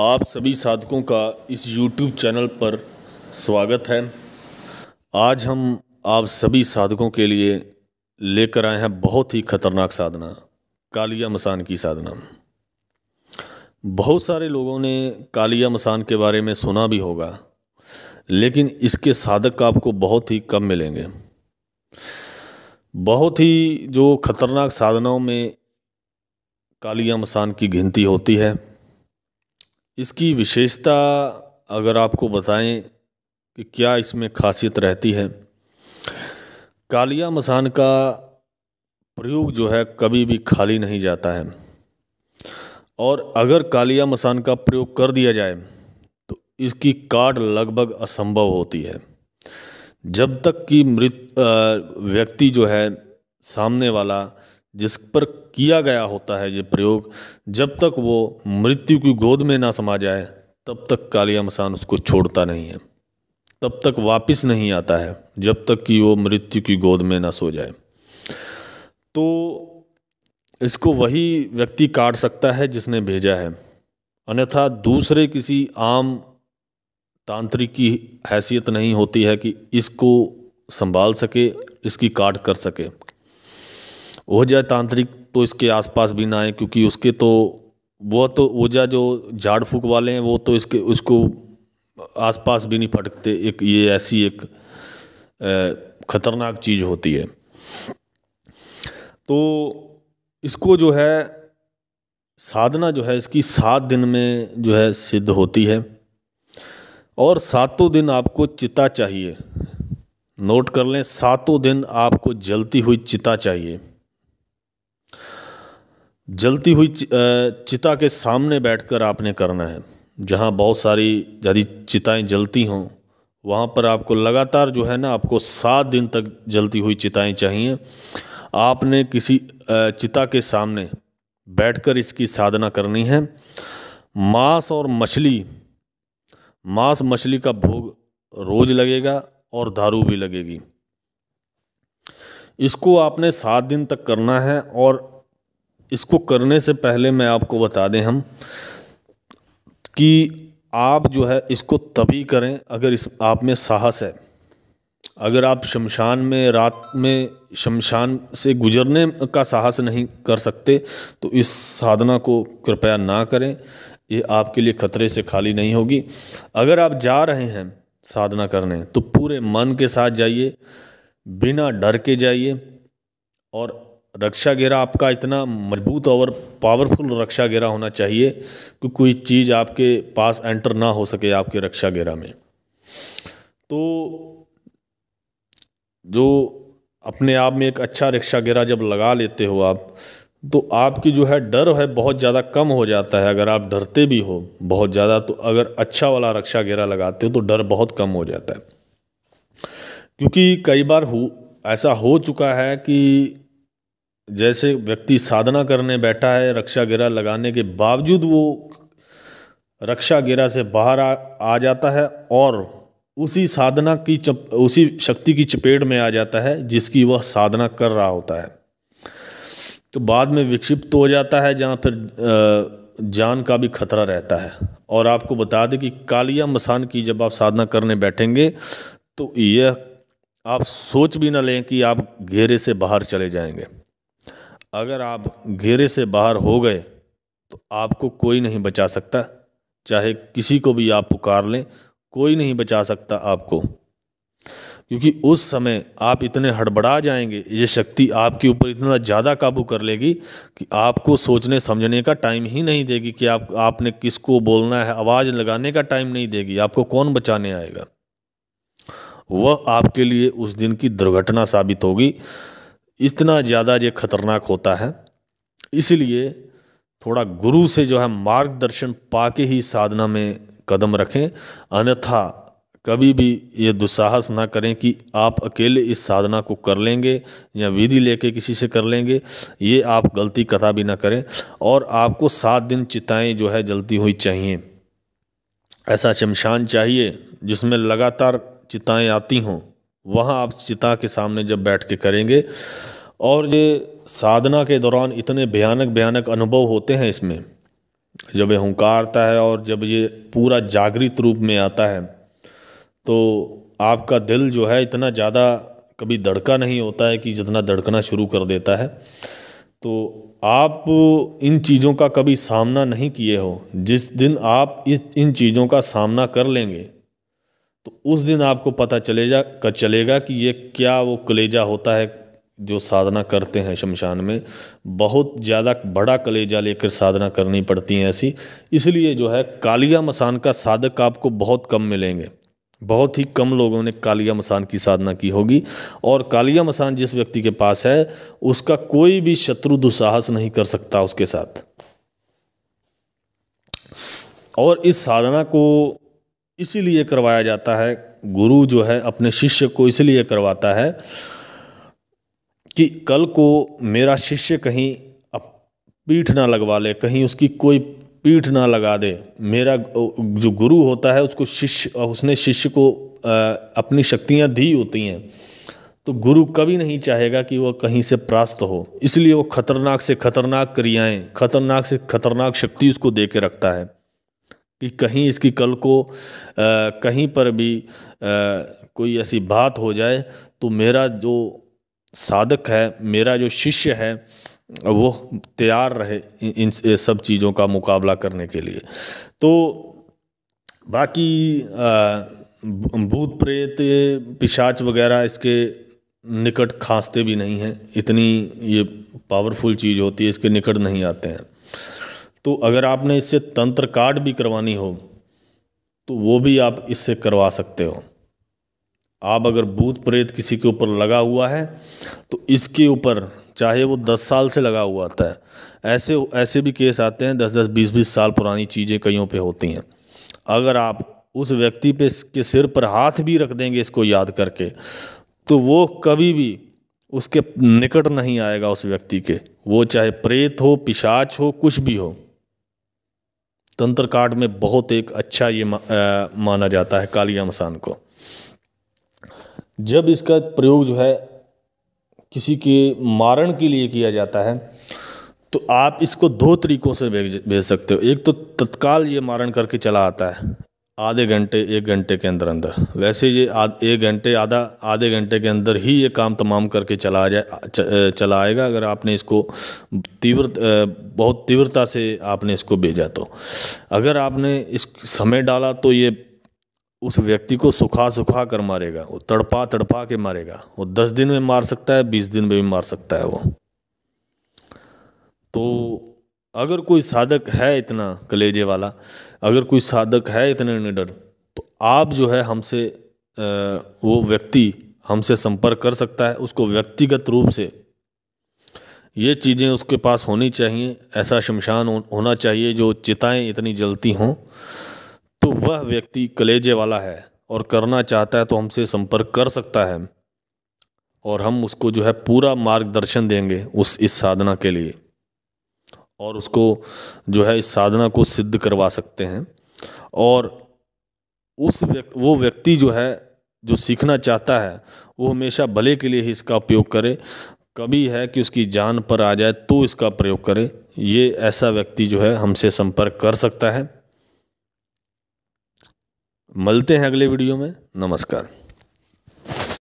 आप सभी साधकों का इस YouTube चैनल पर स्वागत है आज हम आप सभी साधकों के लिए लेकर आए हैं बहुत ही खतरनाक साधना कालिया मसान की साधना बहुत सारे लोगों ने कालिया मसान के बारे में सुना भी होगा लेकिन इसके साधक आपको बहुत ही कम मिलेंगे बहुत ही जो खतरनाक साधनाओं में कालिया मसान की गिनती होती है इसकी विशेषता अगर आपको बताएं कि क्या इसमें खासियत रहती है कालिया मसान का प्रयोग जो है कभी भी खाली नहीं जाता है और अगर कालिया मसान का प्रयोग कर दिया जाए तो इसकी काट लगभग असंभव होती है जब तक कि मृत व्यक्ति जो है सामने वाला जिस पर किया गया होता है ये प्रयोग जब तक वो मृत्यु की गोद में ना समा जाए तब तक कालिया मसान उसको छोड़ता नहीं है तब तक वापस नहीं आता है जब तक कि वो मृत्यु की गोद में ना सो जाए तो इसको वही व्यक्ति काट सकता है जिसने भेजा है अन्यथा दूसरे किसी आम तांत्रिक की हैसियत नहीं होती है कि इसको संभाल सके इसकी काट कर सके ओझा तांत्रिक तो इसके आसपास भी ना है क्योंकि उसके तो वह तो ओझा जो झाड़ फूक वाले हैं वो तो इसके उसको आसपास भी नहीं फटकते एक ये ऐसी एक ख़तरनाक चीज़ होती है तो इसको जो है साधना जो है इसकी सात दिन में जो है सिद्ध होती है और सातों दिन आपको चिता चाहिए नोट कर लें सातों दिन आपको जलती हुई चिता चाहिए जलती हुई चिता के सामने बैठकर आपने करना है जहाँ बहुत सारी यदि चिताएं जलती हों वहाँ पर आपको लगातार जो है ना आपको सात दिन तक जलती हुई चिताएं चाहिए आपने किसी चिता के सामने बैठकर इसकी साधना करनी है मांस और मछली मांस मछली का भोग रोज लगेगा और दारू भी लगेगी इसको आपने सात दिन तक करना है और इसको करने से पहले मैं आपको बता दें हम कि आप जो है इसको तभी करें अगर इस आप में साहस है अगर आप शमशान में रात में शमशान से गुजरने का साहस नहीं कर सकते तो इस साधना को कृपया ना करें ये आपके लिए खतरे से खाली नहीं होगी अगर आप जा रहे हैं साधना करने तो पूरे मन के साथ जाइए बिना डर के जाइए और रक्षा घेरा आपका इतना मजबूत और पावरफुल रक्षा घेरा होना चाहिए कि कोई चीज़ आपके पास एंटर ना हो सके आपके रक्षा घेरा में तो जो अपने आप में एक अच्छा रक्षा घेरा जब लगा लेते हो आप तो आपकी जो है डर है बहुत ज़्यादा कम हो जाता है अगर आप डरते भी हो बहुत ज़्यादा तो अगर अच्छा वाला रक्षा घेरा लगाते हो तो डर बहुत कम हो जाता है क्योंकि कई बार हो ऐसा हो चुका है कि जैसे व्यक्ति साधना करने बैठा है रक्षा घेरा लगाने के बावजूद वो रक्षा घेरा से बाहर आ, आ जाता है और उसी साधना की चप उसी शक्ति की चपेट में आ जाता है जिसकी वह साधना कर रहा होता है तो बाद में विक्षिप्त हो जाता है जहाँ फिर जान का भी खतरा रहता है और आपको बता दें कि कालिया मसान की जब आप साधना करने बैठेंगे तो यह आप सोच भी ना लें कि आप घेरे से बाहर चले जाएंगे अगर आप घेरे से बाहर हो गए तो आपको कोई नहीं बचा सकता चाहे किसी को भी आप पुकार लें कोई नहीं बचा सकता आपको क्योंकि उस समय आप इतने हड़बड़ा जाएंगे ये शक्ति आपके ऊपर इतना ज़्यादा काबू कर लेगी कि आपको सोचने समझने का टाइम ही नहीं देगी कि आप आपने किसको बोलना है आवाज़ लगाने का टाइम नहीं देगी आपको कौन बचाने आएगा वह आपके लिए उस दिन की दुर्घटना साबित होगी इतना ज़्यादा ये खतरनाक होता है इसलिए थोड़ा गुरु से जो है मार्गदर्शन पाके ही साधना में कदम रखें अन्यथा कभी भी ये दुस्साहस ना करें कि आप अकेले इस साधना को कर लेंगे या विधि लेके किसी से कर लेंगे ये आप गलती कथा भी ना करें और आपको सात दिन चिताएं जो है जलती हुई चाहिए ऐसा शमशान चाहिए जिसमें लगातार चिताएं आती हों वहाँ आप चिता के सामने जब बैठ के करेंगे और ये साधना के दौरान इतने भयानक भयानक अनुभव होते हैं इसमें जब ये हंकार आता है और जब ये पूरा जागृत रूप में आता है तो आपका दिल जो है इतना ज़्यादा कभी धड़का नहीं होता है कि जितना धड़कना शुरू कर देता है तो आप इन चीज़ों का कभी सामना नहीं किए हो जिस दिन आप इस इन चीज़ों का सामना कर लेंगे तो उस दिन आपको पता चले जा कर चलेगा कि ये क्या वो कलेजा होता है जो साधना करते हैं शमशान में बहुत ज़्यादा बड़ा कलेजा लेकर साधना करनी पड़ती है ऐसी इसलिए जो है कालिया मसान का साधक आपको बहुत कम मिलेंगे बहुत ही कम लोगों ने कालिया मसान की साधना की होगी और कालिया मसान जिस व्यक्ति के पास है उसका कोई भी शत्रु दुस्साहस नहीं कर सकता उसके साथ और इस साधना को इसीलिए करवाया जाता है गुरु जो है अपने शिष्य को इसलिए करवाता है कि कल को मेरा शिष्य कहीं पीठ ना लगवा ले कहीं उसकी कोई पीठ ना लगा दे मेरा जो गुरु होता है उसको शिष्य उसने शिष्य को अपनी शक्तियाँ दी होती हैं तो गुरु कभी नहीं चाहेगा कि वह कहीं से प्रास्त हो इसलिए वो खतरनाक से खतरनाक क्रियाएं खतरनाक से खतरनाक शक्ति उसको दे के रखता है कि कहीं इसकी कल को आ, कहीं पर भी आ, कोई ऐसी बात हो जाए तो मेरा जो साधक है मेरा जो शिष्य है वो तैयार रहे इन सब चीज़ों का मुकाबला करने के लिए तो बाकी भूत प्रेत पिशाच वगैरह इसके निकट खांसते भी नहीं हैं इतनी ये पावरफुल चीज़ होती है इसके निकट नहीं आते हैं तो अगर आपने इससे तंत्र कार्ड भी करवानी हो तो वो भी आप इससे करवा सकते हो आप अगर भूत प्रेत किसी के ऊपर लगा हुआ है तो इसके ऊपर चाहे वो दस साल से लगा हुआ आता है ऐसे ऐसे भी केस आते हैं दस दस बीस बीस साल पुरानी चीज़ें कईयों पे होती हैं अगर आप उस व्यक्ति पे के सिर पर हाथ भी रख देंगे इसको याद करके तो वो कभी भी उसके निकट नहीं आएगा उस व्यक्ति के वो चाहे प्रेत हो पिशाच हो कुछ भी हो तंत्र काट में बहुत एक अच्छा ये माना जाता है काली मसान को जब इसका प्रयोग जो है किसी के मारण के लिए किया जाता है तो आप इसको दो तरीक़ों से भेज भेज सकते हो एक तो तत्काल ये मारण करके चला आता है आधे घंटे एक घंटे के अंदर अंदर वैसे ये आध एक घंटे आधा आधे घंटे के अंदर ही ये काम तमाम करके चला जाए चला आएगा अगर आपने इसको तीव्र बहुत तीव्रता से आपने इसको भेजा तो अगर आपने इस समय डाला तो ये उस व्यक्ति को सुखा सुखा कर मारेगा वो तड़पा तड़पा के मारेगा वो दस दिन में मार सकता है बीस दिन में भी मार सकता है वो तो अगर कोई साधक है इतना कलेजे वाला अगर कोई साधक है इतने निडर तो आप जो है हमसे वो व्यक्ति हमसे संपर्क कर सकता है उसको व्यक्तिगत रूप से ये चीज़ें उसके पास होनी चाहिए ऐसा शमशान होना चाहिए जो चिताएं इतनी जलती हों तो वह व्यक्ति कलेजे वाला है और करना चाहता है तो हमसे संपर्क कर सकता है और हम उसको जो है पूरा मार्गदर्शन देंगे उस इस साधना के लिए और उसको जो है इस साधना को सिद्ध करवा सकते हैं और उस व्यक्ति वो व्यक्ति जो है जो सीखना चाहता है वो हमेशा भले के लिए ही इसका उपयोग करे कभी है कि उसकी जान पर आ जाए तो इसका प्रयोग करे ये ऐसा व्यक्ति जो है हमसे संपर्क कर सकता है मिलते हैं अगले वीडियो में नमस्कार